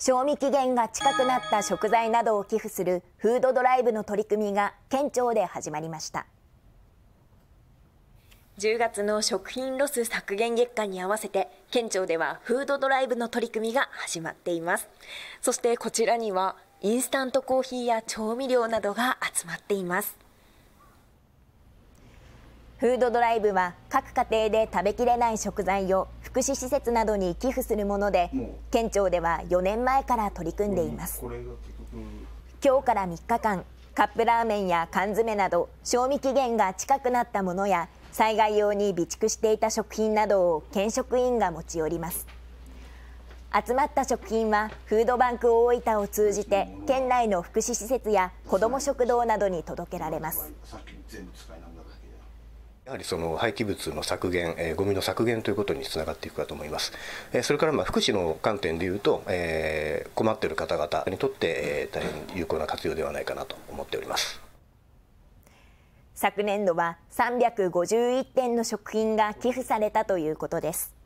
賞味期限が近くなった食材などを寄付するフードドライブの取り組みが県庁で始まりました10月の食品ロス削減月間に合わせて県庁ではフードドライブの取り組みが始まっていますそしてこちらにはインスタントコーヒーや調味料などが集まっていますフードドライブは各家庭で食べきれない食材を福祉施設などに寄付するもので県庁では4年前から取り組んでいます今日から3日間カップラーメンや缶詰など賞味期限が近くなったものや災害用に備蓄していた食品などを県職員が持ち寄ります集まった食品はフードバンク大分を通じて県内の福祉施設や子ども食堂などに届けられます。やはりその廃棄物の削減、えー、ゴミの削減ということにつながっていくかと思います。えー、それからまあ福祉の観点でいうと、えー、困っている方々にとって、えー、大変有効な活用ではないかなと思っております。昨年度は351点の食品が寄付されたということです。